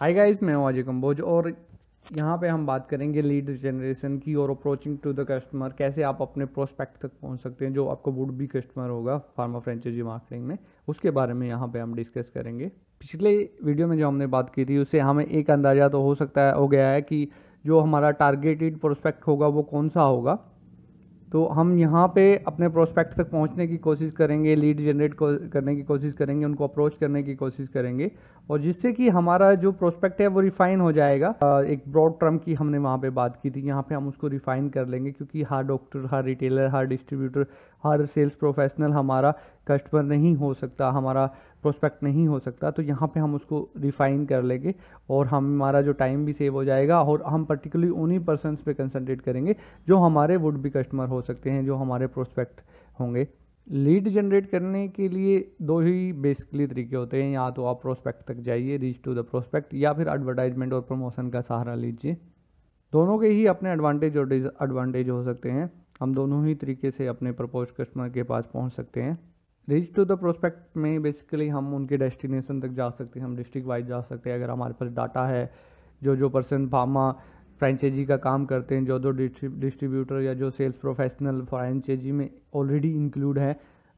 hi guys मैं हूँ अजय कम्बोज और यहाँ पे हम बात करेंगे लीड जनरेशन की और अप्रोचिंग टू द कस्टमर कैसे आप अपने प्रोस्पेक्ट तक पहुँच सकते हैं जो आपको वुड बी कस्टमर होगा फार्मा फ्रेंचाइजी मार्केटिंग में उसके बारे में यहाँ पे हम डिस्कस करेंगे पिछले वीडियो में जो हमने बात की थी उससे हमें एक अंदाज़ा तो हो सकता है हो गया है कि जो हमारा टारगेटेड प्रोस्पेक्ट होगा वो कौन सा होगा तो हम यहाँ पे अपने प्रोस्पेक्ट तक पहुँचने की कोशिश करेंगे लीड जनरेट करने की कोशिश करेंगे उनको अप्रोच करने की कोशिश करेंगे और जिससे कि हमारा जो प्रोस्पेक्ट है वो रिफ़ाइन हो जाएगा एक ब्रॉड टर्म की हमने वहाँ पे बात की थी यहाँ पे हम उसको रिफ़ाइन कर लेंगे क्योंकि हर डॉक्टर हर रिटेलर हर डिस्ट्रीब्यूटर हर सेल्स प्रोफेशनल हमारा कस्टमर नहीं हो सकता हमारा प्रोस्पेक्ट नहीं हो सकता तो यहाँ पे हम उसको रिफाइन कर लेंगे और हमारा जो टाइम भी सेव हो जाएगा और हम पर्टिकुलरली उन्हीं पर्सनस पे कंसनट्रेट करेंगे जो हमारे वुड भी कस्टमर हो सकते हैं जो हमारे प्रोस्पेक्ट होंगे लीड जनरेट करने के लिए दो ही बेसिकली तरीके होते हैं या तो आप प्रोस्पेक्ट तक जाइए रीच टू द प्रोस्पेक्ट या फिर एडवर्टाइजमेंट और प्रमोशन का सहारा लीजिए दोनों के ही अपने एडवांटेज और एडवांटेज हो सकते हैं हम दोनों ही तरीके से अपने प्रपोज कस्टमर के पास पहुंच सकते हैं रीच टू द प्रोस्पेक्ट में बेसिकली हम उनके डेस्टिनेशन तक जा सकते हैं हम डिस्ट्रिक्ट वाइज जा सकते हैं अगर हमारे पास डाटा है जो जो पर्सन फार्मा फ्रेंचाइजी का काम करते हैं जो जो डिस्ट्रीब्यूटर या जो सेल्स प्रोफेशनल फ्रेंचाइजी में ऑलरेडी इंक्लूड है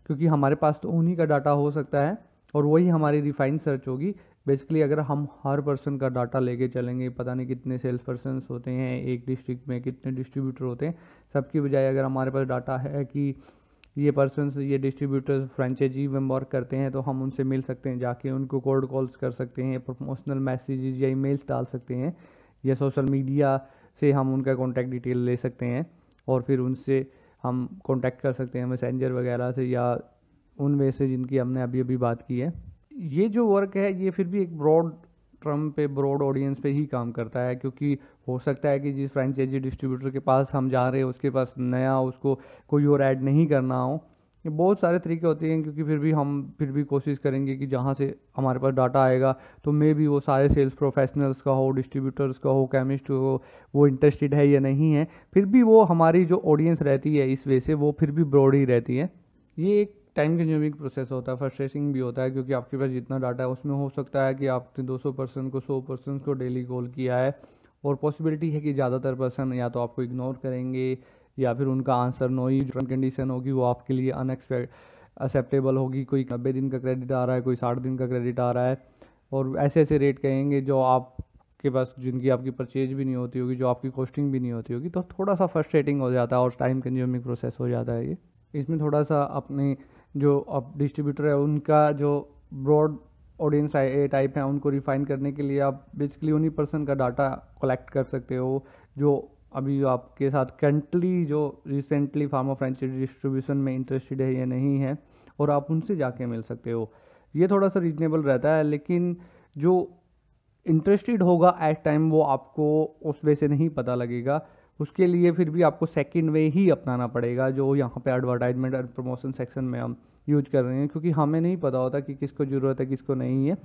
क्योंकि हमारे पास तो उन्हीं का डाटा हो सकता है और वही हमारी रिफाइंड सर्च होगी बेसिकली अगर हम हर पर्सन का डाटा लेके चलेंगे पता नहीं कितने सेल्स पर्सन होते हैं एक डिस्ट्रिक्ट में कितने डिस्ट्रीब्यूटर होते हैं सबकी बजाय अगर हमारे पास डाटा है कि ये पर्सनस ये डिस्ट्रीब्यूटर्स फ्रेंचाइजी में वर्क करते हैं तो हम उनसे मिल सकते हैं जाके उनको कोल्ड कॉल्स कर सकते हैं प्रमोशनल मैसेजेस या ईमेल्स डाल सकते हैं या सोशल मीडिया से हम उनका कॉन्टैक्ट डिटेल ले सकते हैं और फिर उनसे हम कॉन्टैक्ट कर सकते हैं मैसेंजर वगैरह से या उन वे से जिनकी हमने अभी अभी बात की है ये जो वर्क है ये फिर भी एक ब्रॉड स्पेक्ट्रम पे ब्रॉड ऑडियंस पे ही काम करता है क्योंकि हो सकता है कि जिस फ्रेंचाइजी डिस्ट्रीब्यूटर के पास हम जा रहे हैं उसके पास नया उसको कोई और ऐड नहीं करना हो ये बहुत सारे तरीके होते हैं क्योंकि फिर भी हम फिर भी कोशिश करेंगे कि जहाँ से हमारे पास डाटा आएगा तो मे भी वो सारे सेल्स प्रोफेशनल्स का हो डिस्ट्रीब्यूटर्स का हो केमिस्ट हो वो इंटरेस्टेड है या नहीं है फिर भी वो हमारी जो ऑडियंस रहती है इस वे से वो फिर भी ब्रॉड ही रहती है ये एक टाइम कंज्यूमिंग प्रोसेस होता है फ्रस्ट्रेटिंग भी होता है क्योंकि आपके पास जितना डाटा है उसमें हो सकता है कि आपने 200 पर्सन को 100 पर्सन को डेली कॉल किया है और पॉसिबिलिटी है कि ज़्यादातर पर्सन या तो आपको इग्नोर करेंगे या फिर उनका आंसर नो ही कंडीशन होगी वो आपके लिए अनएक्सपेक्ट एक्सेप्टेबल होगी कोई नब्बे दिन का क्रेडिट आ रहा है कोई साठ दिन का क्रेडिट आ रहा है और ऐसे ऐसे रेट कहेंगे जो आपके पास जिनकी आपकी परचेज भी नहीं होती होगी जो आपकी कॉस्टिंग भी नहीं होती होगी तो थोड़ा सा फ्रस्ट्रेटिंग हो जाता है और टाइम कंज्यूमिंग प्रोसेस हो जाता है ये इसमें थोड़ा सा अपने जो अब डिस्ट्रीब्यूटर है उनका जो ब्रॉड ऑडियंस है टाइप है उनको रिफाइन करने के लिए आप बेसिकली उन्हीं पर्सन का डाटा कलेक्ट कर सकते हो जो अभी आपके साथ करंटली जो रिसेंटली फार्मा फ्रेंचाइज डिस्ट्रीब्यूशन में इंटरेस्टेड है या नहीं है और आप उनसे जाके मिल सकते हो ये थोड़ा सा रीजनेबल रहता है लेकिन जो इंटरेस्टेड होगा एट टाइम वो आपको उस वे से नहीं पता लगेगा उसके लिए फिर भी आपको सेकेंड वे ही अपनाना पड़ेगा जो यहाँ पर एडवर्टाइजमेंट और प्रमोशन सेक्शन में हम यूज कर रहे हैं क्योंकि हमें नहीं पता होता कि किसको ज़रूरत है किसको नहीं है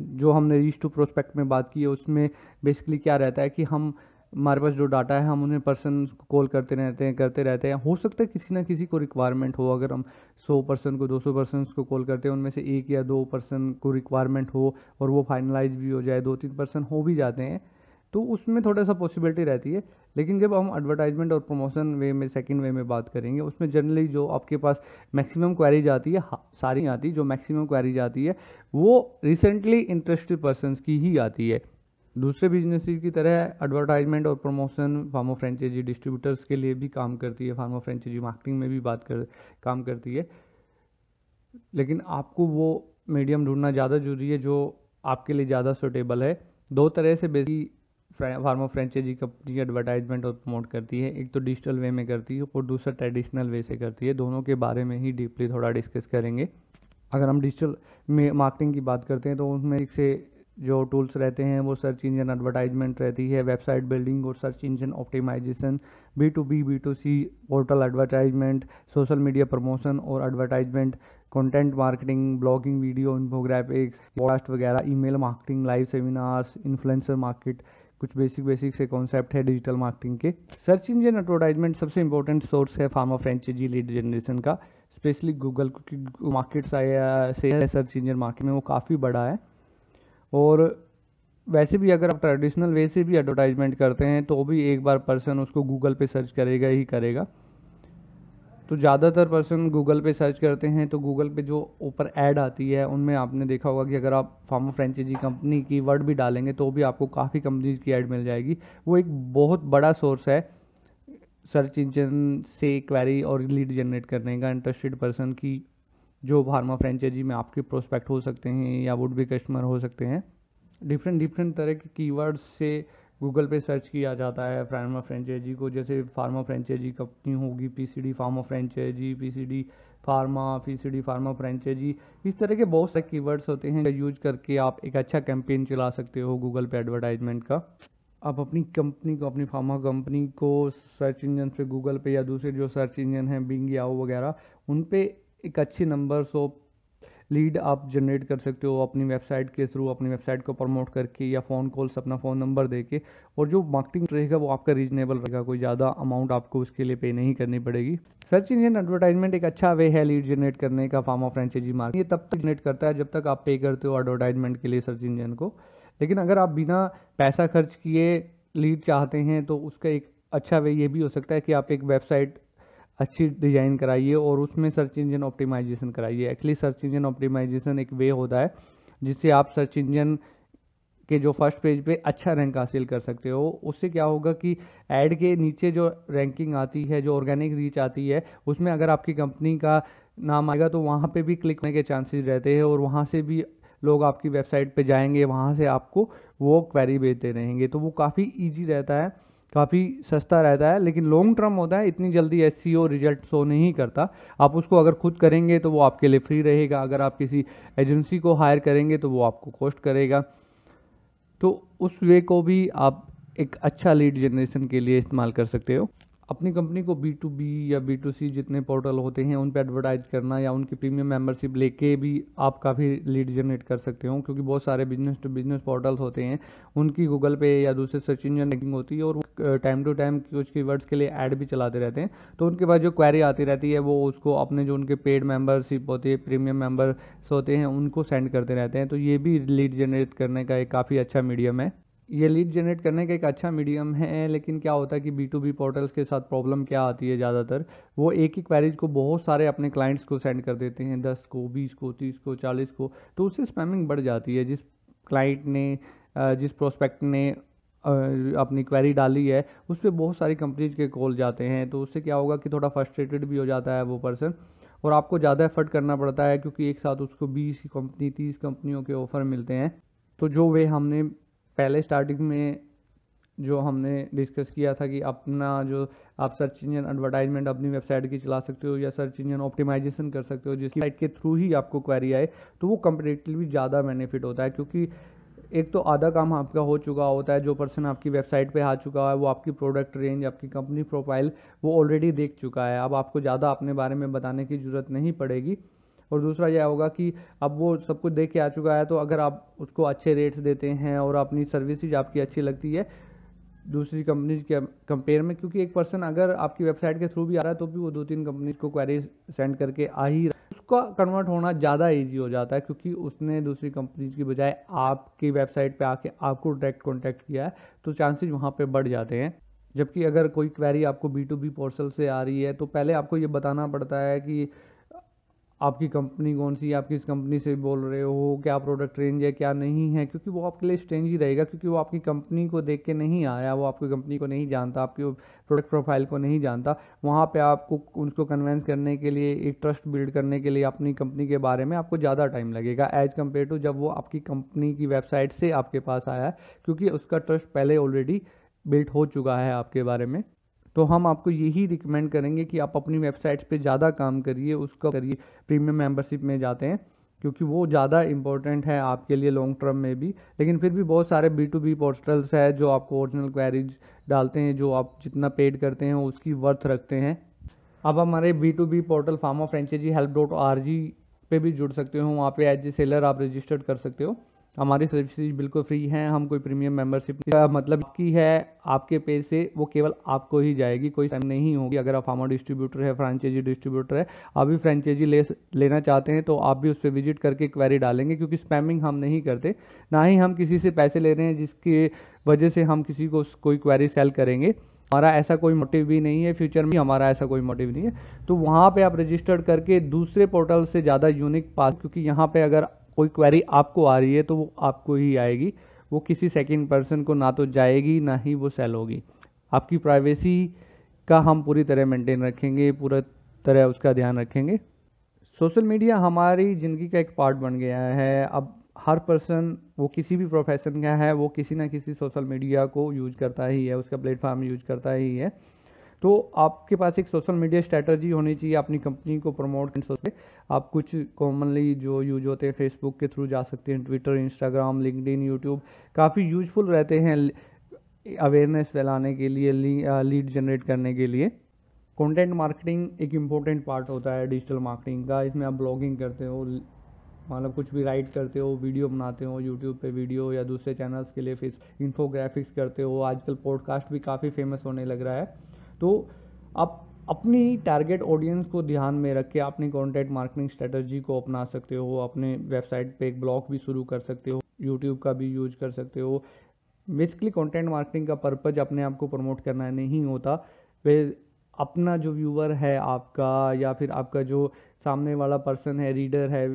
जो हमने रीच टू प्रोस्पेक्ट में बात की है उसमें बेसिकली क्या रहता है कि हम हमारे पास जो डाटा है हम उन्हें पर्सन कॉल करते रहते हैं करते रहते हैं हो सकता है किसी ना किसी को रिक्वायरमेंट हो अगर हम 100 पर्सन को 200 पर्सन को कॉल करते हैं उनमें से एक या दो पर्सन को रिक्वायरमेंट हो और वो फाइनलाइज भी हो जाए दो तीन पर्सन हो भी जाते हैं तो उसमें थोड़ा सा पॉसिबिलिटी रहती है लेकिन जब हम एडवर्टाइजमेंट और प्रमोशन वे में सेकंड वे में बात करेंगे उसमें जनरली जो आपके पास मैक्सिमम क्वेरीज आती है हाँ, सारी आती है जो मैक्सिमम क्वेरीज आती है वो रिसेंटली इंटरेस्टेड पर्सनस की ही आती है दूसरे बिजनेस की तरह एडवर्टाइजमेंट और प्रमोशन फार्मो फ्रेंचाइजी डिस्ट्रीब्यूटर्स के लिए भी काम करती है फार्मो फ्रेंचाइजी मार्केटिंग में भी बात कर काम करती है लेकिन आपको वो मीडियम ढूंढना ज़्यादा जरूरी है जो आपके लिए ज़्यादा सुटेबल है दो तरह से basic pharma franchisee company advertisement और प्रमोट करती है एक तो डिजिटल वे में करती है और दूसरा ट्रेडिशनल वे से करती है दोनों के बारे में ही डीपली थोड़ा डिस्कस करेंगे अगर हम डिजिटल मार्केटिंग की बात करते हैं तो उनमें एक से जो टूल्स रहते हैं वो सर्च इंजन एडवर्टाइजमेंट रहती है वेबसाइट बिल्डिंग और search engine optimisation B to B B to C portal advertisement social media promotion और advertisement content marketing blogging video infographics podcast वगैरह email marketing live seminars influencer market कुछ basic basic से concept है digital marketing के search engine advertisement सबसे important source है pharma franchisee lead generation का specially Google क्योंकि मार्केट से सर्च इंजन मार्केट में वो काफ़ी बड़ा है और वैसे भी अगर आप ट्रेडिशनल वे से भी एडवर्टाइजमेंट करते हैं तो भी एक बार पर्सन उसको गूगल पे सर्च करेगा ही करेगा तो ज़्यादातर पर्सन गूगल पे सर्च करते हैं तो गूगल पे जो ऊपर ऐड आती है उनमें आपने देखा होगा कि अगर आप pharma franchisee company keyword भी डालेंगे तो भी आपको काफ़ी कंपनीज की ऐड मिल जाएगी वो एक बहुत बड़ा सोर्स है सर्च इंजन से क्वेरी और लीड जनरेट करने का इंटरेस्टेड पर्सन की जो फार्मा फ्रेंचाइजी में आपके प्रोस्पेक्ट हो सकते हैं या वुड भी कस्टमर हो सकते हैं डिफरेंट डिफरेंट तरह के कीवर्ड्स से गूगल पे सर्च किया जाता है फार्मा फ्रेंचाइजी को जैसे फार्मा फ्रेंचाइजी कंपनी होगी PCD pharma franchisee PCD pharma PCD pharma franchisee इस तरह के बहुत सारे कीवर्ड्स होते हैं यूज करके आप एक अच्छा कैंपेन चला सकते हो गूगल पे एडवर्टाइजमेंट का आप अपनी कंपनी को अपनी फार्मा कंपनी को सर्च इंजन पे गूगल पे या दूसरे जो सर्च इंजन हैं बिंग याओ वगैरह उन पर एक अच्छी नंबर्स ऑफ लीड आप जनरेट कर सकते हो अपनी वेबसाइट के थ्रू अपनी वेबसाइट को प्रमोट करके या फ़ोन कॉल्स अपना फ़ोन नंबर दे के और जो मार्केटिंग रहेगा वो आपका रीजनेबल रहेगा कोई ज़्यादा अमाउंट आपको उसके लिए पे नहीं करनी पड़ेगी सर्च इंजन एडवर्टाइजमेंट एक अच्छा वे है लीड जनरेट करने का फार्मा फ्रेंचाइजी मार्केट ये तब तक जनरेट करता है जब तक आप पे करते हो एडवर्टाइजमेंट के लिए सर्च इंजन को लेकिन अगर आप बिना पैसा खर्च किए लीड चाहते हैं तो उसका एक अच्छा वे ये भी हो सकता है कि आप एक वेबसाइट अच्छी डिज़ाइन कराइए और उसमें सर्च इंजन ऑप्टिमाइजेशन कराइए एक्चुअली सर्च इंजन ऑप्टिमाइजेशन एक वे होता है जिससे आप सर्च इंजन के जो फर्स्ट पेज पे अच्छा रैंक हासिल कर सकते हो उससे क्या होगा कि ऐड के नीचे जो रैंकिंग आती है जो ऑर्गेनिक रीच आती है उसमें अगर आपकी कंपनी का नाम आएगा तो वहाँ पर भी क्लिक होने के चांसेज रहते हैं और वहाँ से भी लोग आपकी वेबसाइट पे जाएंगे वहाँ से आपको वो क्वेरी भेजते रहेंगे तो वो काफ़ी ईजी रहता है काफ़ी सस्ता रहता है लेकिन लॉन्ग टर्म होता है इतनी जल्दी एस रिजल्ट शो नहीं करता आप उसको अगर खुद करेंगे तो वो आपके लिए फ्री रहेगा अगर आप किसी एजेंसी को हायर करेंगे तो वो आपको कॉस्ट करेगा तो उस वे को भी आप एक अच्छा लीड जनरेशन के लिए इस्तेमाल कर सकते हो अपनी कंपनी को बी टू बी या बी टू सी जितने पोर्टल होते हैं उन पर एडवर्टाइज करना या उनकी प्रीमियम मेंबरशिप लेके भी आप काफ़ी लीड जनरेट कर सकते हो क्योंकि बहुत सारे बिजनेस टू बिजनेस पोर्टल्स होते हैं उनकी गूगल पे या दूसरे सर्च इंजन रैंकिंग होती है और टाइम टू टाइम कुछ वर्ड्स के लिए ऐड भी चलाते रहते हैं तो उनके पास जो क्वेरी आती रहती है वो उसको अपने जो उनके पेड मेम्बरशिप होती है प्रीमियम मेम्बर्स होते हैं उनको सेंड करते रहते हैं तो ये भी लीड जनरेट करने का एक काफ़ी अच्छा मीडियम है ये लीड जनरेट करने का एक अच्छा मीडियम है लेकिन क्या होता है कि बी टू बी पोर्टल्स के साथ प्रॉब्लम क्या आती है ज़्यादातर वो एक ही क्वेरीज को बहुत सारे अपने क्लाइंट्स को सेंड कर देते हैं दस को बीस को तीस को चालीस को तो उससे स्पैमिंग बढ़ जाती है जिस क्लाइंट ने जिस प्रोस्पेक्ट ने अपनी क्वेरी डाली है उस पर बहुत सारी कंपनीज के कॉल जाते हैं तो उससे क्या होगा कि थोड़ा फ्रस्ट्रेटेड भी हो जाता है वो पर्सन और आपको ज़्यादा एफर्ट करना पड़ता है क्योंकि एक साथ उसको बीस कंपनी तीस कंपनियों के ऑफ़र मिलते हैं तो जो वे हमने पहले स्टार्टिंग में जो हमने डिस्कस किया था कि अपना जो आप सर्च इंजन एडवर्टाइजमेंट अपनी वेबसाइट की चला सकते हो या सर्च इंजन ऑप्टिमाइजेशन कर सकते हो जिसकी साइट के थ्रू ही आपको क्वेरी आए तो वो कंपेटिवली ज़्यादा बेनिफिट होता है क्योंकि एक तो आधा काम आपका हो चुका होता है जो पर्सन आपकी वेबसाइट पे आ चुका है वो आपकी प्रोडक्ट रेंज आपकी कंपनी प्रोफाइल वो ऑलरेडी देख चुका है अब आपको ज़्यादा अपने बारे में बताने की ज़रूरत नहीं पड़ेगी और दूसरा यह होगा कि अब वो सब कुछ देख के आ चुका है तो अगर आप उसको अच्छे रेट्स देते हैं और अपनी सर्विस आपकी अच्छी लगती है दूसरी कंपनीज के कंपेयर में क्योंकि एक पर्सन अगर आपकी वेबसाइट के थ्रू भी आ रहा है तो भी वो दो तीन कंपनीज को क्वेरी सेंड करके आ ही रहा है उसका कन्वर्ट होना ज़्यादा ईजी हो जाता है क्योंकि उसने दूसरी कंपनीज की बजाय आपकी वेबसाइट पे आके आपको डायरेक्ट कॉन्टैक्ट किया है तो चांसेज वहाँ पर बढ़ जाते हैं जबकि अगर कोई क्वेरी आपको बी टू बी पोर्सल से आ रही है तो पहले आपको ये बताना पड़ता है कि आपकी कंपनी कौन सी आप किस कंपनी से बोल रहे हो क्या प्रोडक्ट रेंज है क्या नहीं है क्योंकि वो आपके लिए स्ट्रेंज ही रहेगा क्योंकि वो आपकी कंपनी को देख के नहीं आया वो आपकी कंपनी को नहीं जानता आपकी प्रोडक्ट प्रोफाइल को नहीं जानता वहाँ पे आपको उनको कन्वेंस करने के लिए एक ट्रस्ट बिल्ड करने के लिए अपनी कंपनी के बारे में आपको ज़्यादा टाइम लगेगा एज कम्पेयर टू जब वो आपकी कंपनी की वेबसाइट से आपके पास आया क्योंकि उसका ट्रस्ट पहले ऑलरेडी बिल्ट हो चुका है आपके बारे में तो हम आपको यही रिकमेंड करेंगे कि आप अपनी वेबसाइट्स पे ज़्यादा काम करिए उसका करिए प्रीमियम मेंबरशिप में जाते हैं क्योंकि वो ज़्यादा इंपॉर्टेंट है आपके लिए लॉन्ग टर्म में भी लेकिन फिर भी बहुत सारे बी टू बी पोर्टल्स है जो आपको ओरिजिनल क्वेरीज डालते हैं जो आप जितना पेड करते हैं उसकी वर्थ रखते हैं आप हमारे B to B portal pharma franchisee help dot R G पे भी जुड़ सकते हो वहाँ पे एज ए सेलर आप रजिस्टर्ड कर सकते हो हमारी सर्विसेज बिल्कुल फ्री हैं हम कोई प्रीमियम मेंबरशिप मतलब की है आपके पे से वो केवल आपको ही जाएगी कोई टाइम नहीं होगी अगर आप फार्मा डिस्ट्रीब्यूटर है फ्रेंचाइजी डिस्ट्रीब्यूटर है आप भी फ्रेंचाइजी ले लेना चाहते हैं तो आप भी उस पर विजिट करके क्वेरी डालेंगे क्योंकि स्पैमिंग हम नहीं करते ना ही हम किसी से पैसे ले रहे हैं जिसकी वजह से हम किसी को कोई क्वेरी सेल करेंगे हमारा ऐसा कोई मोटिव भी नहीं है फ्यूचर में हमारा ऐसा कोई मोटिव नहीं है तो वहाँ पे आप रजिस्टर्ड करके दूसरे पोर्टल से ज़्यादा यूनिक पास क्योंकि यहाँ पे अगर कोई क्वेरी आपको आ रही है तो वो आपको ही आएगी वो किसी सेकेंड पर्सन को ना तो जाएगी ना ही वो सेल होगी आपकी प्राइवेसी का हम पूरी तरह मेंटेन रखेंगे पूरा तरह उसका ध्यान रखेंगे सोशल मीडिया हमारी ज़िंदगी का एक पार्ट बन गया है अब हर पर्सन वो किसी भी प्रोफेशन का है वो किसी ना किसी सोशल मीडिया को यूज करता ही है उसका प्लेटफॉर्म यूज करता ही है तो आपके पास एक सोशल मीडिया स्ट्रैटर्जी होनी चाहिए अपनी कंपनी को प्रमोट कर सकते आप कुछ कॉमनली जो यूज होते हैं फेसबुक के थ्रू जा सकते हैं Twitter Instagram LinkedIn YouTube काफ़ी यूजफुल रहते हैं अवेयरनेस फैलाने के लिए लीड जनरेट करने के लिए कंटेंट मार्केटिंग एक इम्पॉर्टेंट पार्ट होता है डिजिटल मार्केटिंग का इसमें आप ब्लॉगिंग करते हो मतलब कुछ भी राइट करते हो वीडियो बनाते हो यूट्यूब पे वीडियो या दूसरे चैनल्स के लिए फिर इन्फोग्राफिक्स करते हो आजकल पॉडकास्ट भी काफ़ी फेमस होने लग रहा है तो आप अपनी टारगेट ऑडियंस को ध्यान में रख के अपनी कॉन्टेंट मार्केटिंग स्ट्रेटजी को अपना सकते हो अपने वेबसाइट पे एक ब्लॉग भी शुरू कर सकते हो यूट्यूब का भी यूज कर सकते हो बेसिकली कंटेंट मार्केटिंग का पर्पज अपने आप को प्रमोट करना नहीं होता वे अपना जो व्यूअर है आपका या फिर आपका जो सामने वाला पर्सन है रीडर है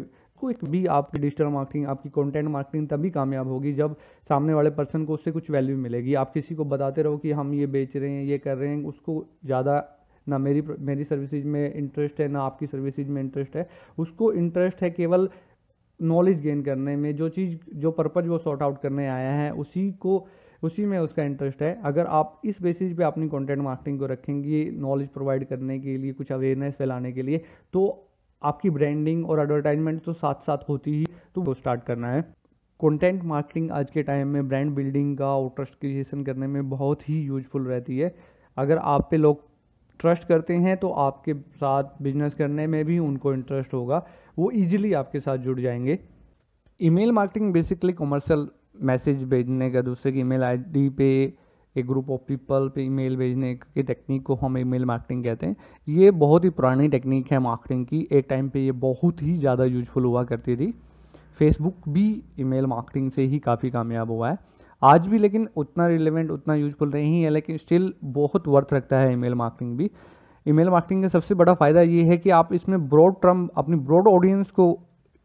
एक भी आपकी डिजिटल मार्केटिंग आपकी कंटेंट मार्केटिंग तभी कामयाब होगी जब सामने वाले पर्सन को उससे कुछ वैल्यू मिलेगी आप किसी को बताते रहो कि हम ये बेच रहे हैं ये कर रहे हैं उसको ज़्यादा ना मेरी मेरी सर्विसेज में इंटरेस्ट है ना आपकी सर्विसेज में इंटरेस्ट है उसको इंटरेस्ट है केवल नॉलेज गेन करने में जो चीज़ जो पर्पज़ वो सॉर्ट आउट करने आया है उसी को उसी में उसका इंटरेस्ट है अगर आप इस बेसिस पे अपनी कंटेंट मार्केटिंग को रखेंगे नॉलेज प्रोवाइड करने के लिए कुछ अवेयरनेस फैलाने के लिए तो आपकी ब्रांडिंग और एडवर्टाइजमेंट तो साथ साथ होती ही तो वो स्टार्ट करना है कंटेंट मार्केटिंग आज के टाइम में ब्रांड बिल्डिंग का और ट्रस्ट क्रिएशन करने में बहुत ही यूजफुल रहती है अगर आप पे लोग ट्रस्ट करते हैं तो आपके साथ बिजनेस करने में भी उनको इंटरेस्ट होगा वो ईजिली आपके साथ जुड़ जाएंगे email marketing basically commercial message भेजने का दूसरे की ईमेल आईडी पे एक ग्रुप ऑफ पीपल पे ईमेल भेजने की टेक्निक को हम ईमेल मार्केटिंग कहते हैं ये बहुत ही पुरानी टेक्निक है मार्केटिंग की एक टाइम पे ये बहुत ही ज़्यादा यूजफुल हुआ करती थी फेसबुक भी ईमेल मार्केटिंग से ही काफ़ी कामयाब हुआ है आज भी लेकिन उतना रिलेवेंट उतना यूजफुल नहीं है लेकिन स्टिल बहुत वर्थ रखता है ईमेल मार्केटिंग भी ईमेल मार्केटिंग का सबसे बड़ा फ़ायदा ये है कि आप इसमें ब्रॉड टर्म अपनी ब्रॉड ऑडियंस को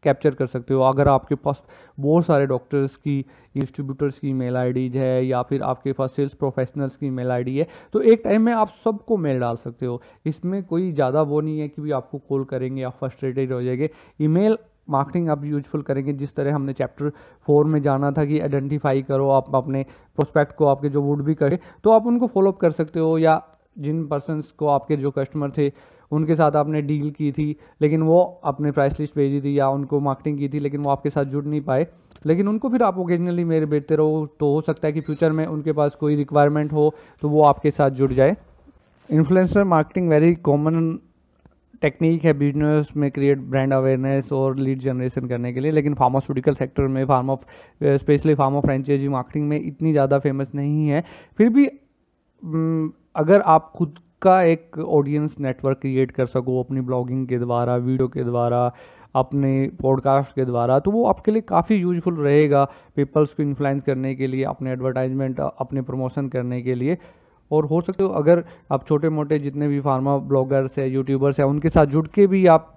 कैप्चर कर सकते हो अगर आपके पास बहुत सारे डॉक्टर्स की डिस्ट्रीब्यूटर्स की मेल आई है या फिर आपके पास सेल्स प्रोफेशनल्स की मेल आई है तो एक टाइम में आप सबको मेल डाल सकते हो इसमें कोई ज़्यादा वो नहीं है कि भी आपको कॉल करेंगे आप फर्स्ट्रेटेड हो जाएंगे ईमेल मार्केटिंग आप यूजफुल करेंगे जिस तरह हमने चैप्टर फोर में जाना था कि आइडेंटिफाई करो आप अपने प्रोस्पेक्ट को आपके जो वुड भी करें तो आप उनको फॉलोअप कर सकते हो या जिन पर्सनस को आपके जो कस्टमर थे उनके साथ आपने डील की थी लेकिन वो अपने प्राइस लिस्ट भेजी थी या उनको मार्केटिंग की थी लेकिन वो आपके साथ जुड़ नहीं पाए लेकिन उनको फिर आप ओकेजनली मेरे भेजते रहो तो हो सकता है कि फ्यूचर में उनके पास कोई रिक्वायरमेंट हो तो वो आपके साथ जुड़ जाए influencer marketing very common technique है बिजनेस में क्रिएट ब्रांड अवेयरनेस और लीड जनरेशन करने के लिए लेकिन फार्मास्यूटिकल सेक्टर में pharma specially pharma franchisee marketing में इतनी ज़्यादा फेमस नहीं है फिर भी अगर आप खुद का एक ऑडियंस नेटवर्क क्रिएट कर सको अपनी ब्लॉगिंग के द्वारा वीडियो के द्वारा अपने पॉडकास्ट के द्वारा तो वो आपके लिए काफ़ी यूजफुल रहेगा पीपल्स को इन्फ्लुएंस करने के लिए अपने एडवर्टाइजमेंट अपने प्रमोशन करने के लिए और हो सकते हो अगर आप छोटे मोटे जितने भी फार्मा ब्लॉगर्स हैं यूट्यूबर्स हैं उनके साथ जुड़ के भी आप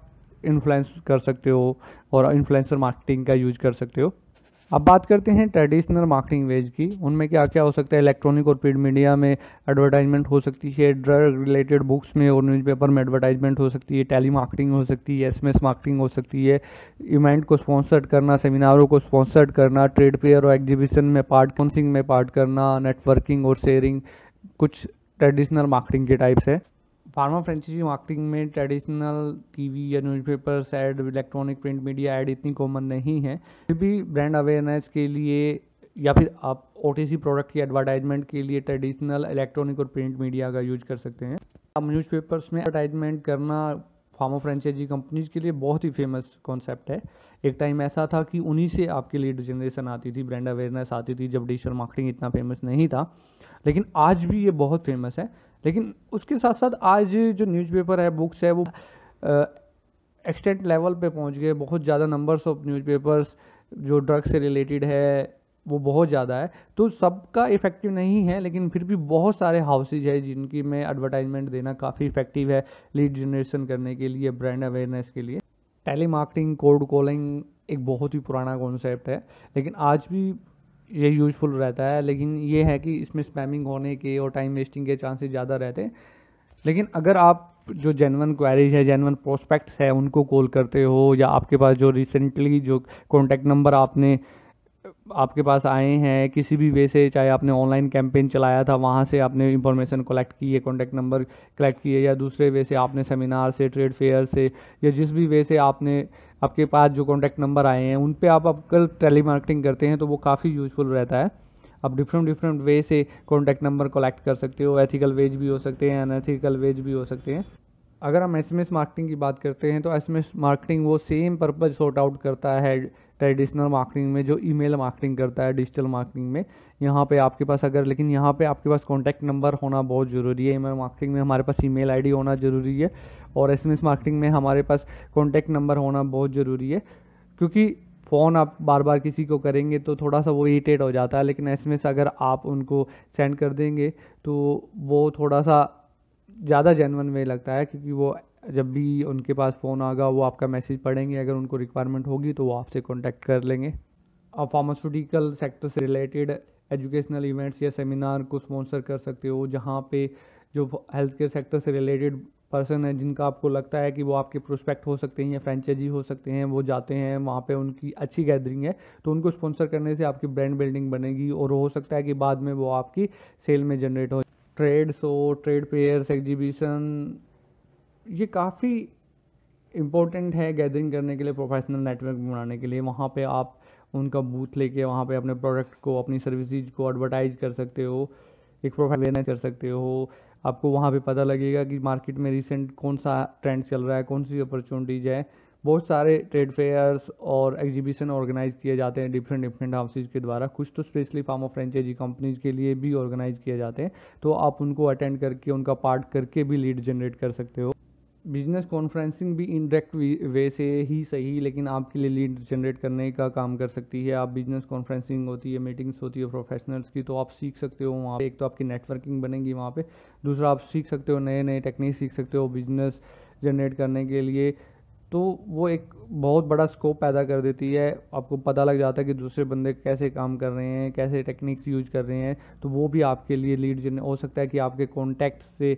इन्फ्लुएंस कर सकते हो और इन्फ्लुएंसर मार्केटिंग का यूज कर सकते हो अब बात करते हैं ट्रेडिशनल मार्केटिंग वेज की उनमें क्या क्या हो सकता है इलेक्ट्रॉनिक और प्रिंट मीडिया में एडवर्टाइजमेंट हो सकती है ड्रग रिलेटेड बुक्स में और न्यूज़पेपर में एडवर्टाइजमेंट हो सकती है टेली मार्केटिंग हो सकती है एसएमएस मार्केटिंग हो सकती है इवेंट को स्पॉन्सर्ड करना सेमिनारों को स्पॉन्सर्ड करना ट्रेड फेयर और एग्जीबिशन में पार्ट काउंसिंग में पार्ट करना नेटवर्किंग और शेयरिंग कुछ ट्रेडिशनल मार्केटिंग के टाइप्स है फार्मा फ्रेंचाइजी मार्केटिंग में ट्रेडिशनल टीवी या newspapers ad electronic print media ad इतनी कॉमन नहीं है फिर भी ब्रांड अवेयरनेस के लिए या फिर आप ओ प्रोडक्ट की एडवर्टाइजमेंट के लिए ट्रेडिशनल इलेक्ट्रॉनिक और प्रिंट मीडिया का यूज कर सकते हैं अब न्यूज़पेपर्स में एडवर्टाइजमेंट करना फार्मा फ्रेंचाइजी कंपनीज के लिए बहुत ही फेमस कॉन्सेप्ट है एक टाइम ऐसा था कि उन्हीं से आपके लिए जनरेशन आती थी ब्रांड अवेयरनेस आती थी जब डिजिटल मार्केटिंग इतना फेमस नहीं था लेकिन आज भी ये बहुत फेमस है लेकिन उसके साथ साथ आज जो न्यूज़पेपर है बुक्स है वो एक्सटेंट लेवल पे पहुंच गए बहुत ज़्यादा नंबर्स ऑफ न्यूज़पेपर्स जो ड्रग्स से रिलेटेड है वो बहुत ज़्यादा है तो सबका इफ़ेक्टिव नहीं है लेकिन फिर भी बहुत सारे हाउसेज है जिनकी में एडवर्टाइजमेंट देना काफ़ी इफ़ेक्टिव है लीड जनरेशन करने के लिए ब्रांड अवेयरनेस के लिए टेली मार्केटिंग कोल्ड कॉलिंग एक बहुत ही पुराना कॉन्सेप्ट है लेकिन आज भी ये यूजफुल रहता है लेकिन ये है कि इसमें स्पैमिंग होने के और टाइम वेस्टिंग के चांसेस ज़्यादा रहते हैं लेकिन अगर आप जो जेनवन क्वारीज है जेनवन प्रोस्पेक्ट्स है उनको कॉल करते हो या आपके पास जो रिसेंटली जो कॉन्टैक्ट नंबर आपने आपके पास आए हैं किसी भी वे से चाहे आपने ऑनलाइन कैंपेन चलाया था वहाँ से आपने इंफॉर्मेशन कलेक्ट की है कॉन्टैक्ट नंबर कलेक्ट किए या दूसरे वे से आपने सेमिनार से ट्रेड फेयर से या जिस भी वे से आपने आपके पास जो कॉन्टैक्ट नंबर आए हैं उन पर आप अगर टेली मार्केटिंग करते हैं तो वो काफ़ी यूजफुल रहता है आप डिफरेंट डिफरेंट वे से कॉन्टैक्ट नंबर कलेक्ट कर सकते हो एथिकल वेज भी हो सकते हैं अनएथिकल वेज भी हो सकते हैं अगर हम एस मार्केटिंग की बात करते हैं तो एस मार्केटिंग वो सेम पर्पज़ सॉर्ट आउट करता है ट्रेडिशनल मार्केटिंग में जो ईमेल मार्केटिंग करता है डिजिटल मार्केटिंग में यहाँ पे आपके पास अगर लेकिन यहाँ पे आपके पास कॉन्टैक्ट नंबर होना बहुत ज़रूरी है ईमेल मार्केटिंग में हमारे पास ईमेल आईडी होना ज़रूरी है और एसएमएस मार्केटिंग में हमारे पास कॉन्टैक्ट नंबर होना बहुत ज़रूरी है क्योंकि फ़ोन आप बार बार किसी को करेंगे तो थोड़ा सा वो इरीटेट हो जाता है लेकिन एस अगर आप उनको सेंड कर देंगे तो वो थोड़ा सा ज़्यादा जेनवन वे लगता है क्योंकि वो जब भी उनके पास फ़ोन आगा वो आपका मैसेज पढ़ेंगे अगर उनको रिक्वायरमेंट होगी तो वो आपसे कॉन्टैक्ट कर लेंगे आप फार्मास्यूटिकल सेक्टर से रिलेटेड एजुकेशनल इवेंट्स या सेमिनार को स्पॉन्सर कर सकते हो जहाँ पे जो हेल्थ केयर सेक्टर से रिलेटेड पर्सन है जिनका आपको लगता है कि वो आपके प्रोस्पेक्ट हो सकते हैं या फ्रेंचाइजी हो सकते हैं वो जाते हैं वहाँ पे उनकी अच्छी गैदरिंग है तो उनको स्पॉन्सर करने से आपकी ब्रांड बिल्डिंग बनेगी और हो सकता है कि बाद में वो आपकी सेल में जनरेट हो ट्रेड्स हो ट्रेड पेयर्स एग्जीबिशन ये काफ़ी इम्पोर्टेंट है गैदरिंग करने के लिए प्रोफेशनल नेटवर्क बनाने के लिए वहाँ पे आप उनका बूथ लेके वहाँ पे अपने प्रोडक्ट को अपनी सर्विसेज को एडवर्टाइज कर सकते हो एक प्रोफाइल कर सकते हो आपको वहाँ पे पता लगेगा कि मार्केट में रिसेंट कौन सा ट्रेंड चल रहा है कौन सी अपॉर्चुनिटीज़ है बहुत सारे ट्रेड फेयर्स और एग्जीबिशन ऑर्गेनाइज किए जाते हैं डिफरेंट डिफरेंट हाउसेज के द्वारा कुछ तो specially pharma franchisee companies के लिए भी ऑर्गेनाइज किए जाते हैं तो आप उनको अटेंड करके उनका पार्ट करके भी लीड जनरेट कर सकते हो बिजनेस कॉन्फ्रेंसिंग भी इनडायरेक्ट वे से ही सही लेकिन आपके लिए लीड जनरेट करने का काम कर सकती है आप बिजनेस कॉन्फ्रेंसिंग होती है मीटिंग्स होती है प्रोफेशनल्स की तो आप सीख सकते हो वहाँ पे एक तो आपकी नेटवर्किंग बनेगी वहाँ पे दूसरा आप सीख सकते हो नए नए टेक्निक सीख सकते हो बिजनेस जनरेट करने के लिए तो वो एक बहुत बड़ा स्कोप पैदा कर देती है आपको पता लग जाता है कि दूसरे बंदे कैसे काम कर रहे हैं कैसे टेक्निक्स यूज कर रहे हैं तो वो भी आपके लिए लीड जनरेट हो सकता है कि आपके कॉन्टैक्ट से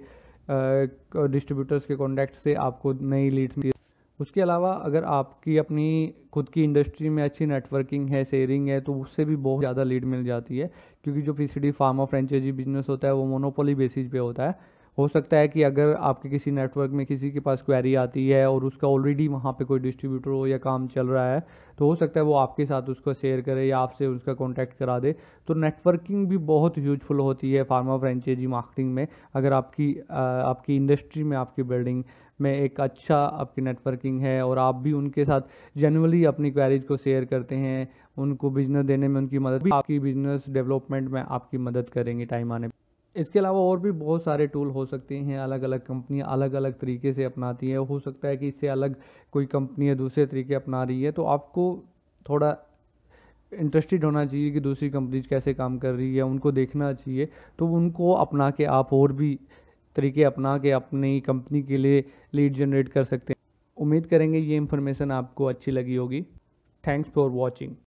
डिस्ट्रीब्यूटर्स के कॉन्टैक्ट से आपको नई लीड्स मिल उसके अलावा अगर आपकी अपनी खुद की इंडस्ट्री में अच्छी नेटवर्किंग है शेयरिंग है तो उससे भी बहुत ज़्यादा लीड मिल जाती है क्योंकि जो पीसीडी फार्मा फ्रेंचाइजी बिजनेस होता है वो मोनोपोली बेसिस पे होता है हो सकता है कि अगर आपके किसी नेटवर्क में किसी के पास क्वेरी आती है और उसका ऑलरेडी वहाँ पे कोई डिस्ट्रीब्यूटर हो या काम चल रहा है तो हो सकता है वो आपके साथ उसको शेयर करे या आपसे उसका कॉन्टैक्ट करा दे तो नेटवर्किंग भी बहुत यूजफुल होती है फार्मा फ्रेंचाइजी मार्केटिंग में अगर आपकी आपकी इंडस्ट्री में आपकी बिल्डिंग में एक अच्छा आपकी नेटवर्किंग है और आप भी उनके साथ जनरली अपनी क्वेरीज को शेयर करते हैं उनको बिजनेस देने में उनकी मदद भी आपकी बिजनेस डेवलपमेंट में आपकी मदद करेंगे टाइम आने इसके अलावा और भी बहुत सारे टूल हो सकते हैं अलग अलग कंपनियां अलग अलग तरीके से अपनाती हैं हो सकता है कि इससे अलग कोई कंपनियां दूसरे तरीके अपना रही है तो आपको थोड़ा इंटरेस्टेड होना चाहिए कि दूसरी कंपनीज कैसे काम कर रही है उनको देखना चाहिए तो उनको अपना के आप और भी तरीके अपना के अपनी कंपनी के लिए लीड जनरेट कर सकते हैं उम्मीद करेंगे ये इन्फॉर्मेशन आपको अच्छी लगी होगी थैंक्स फॉर वॉचिंग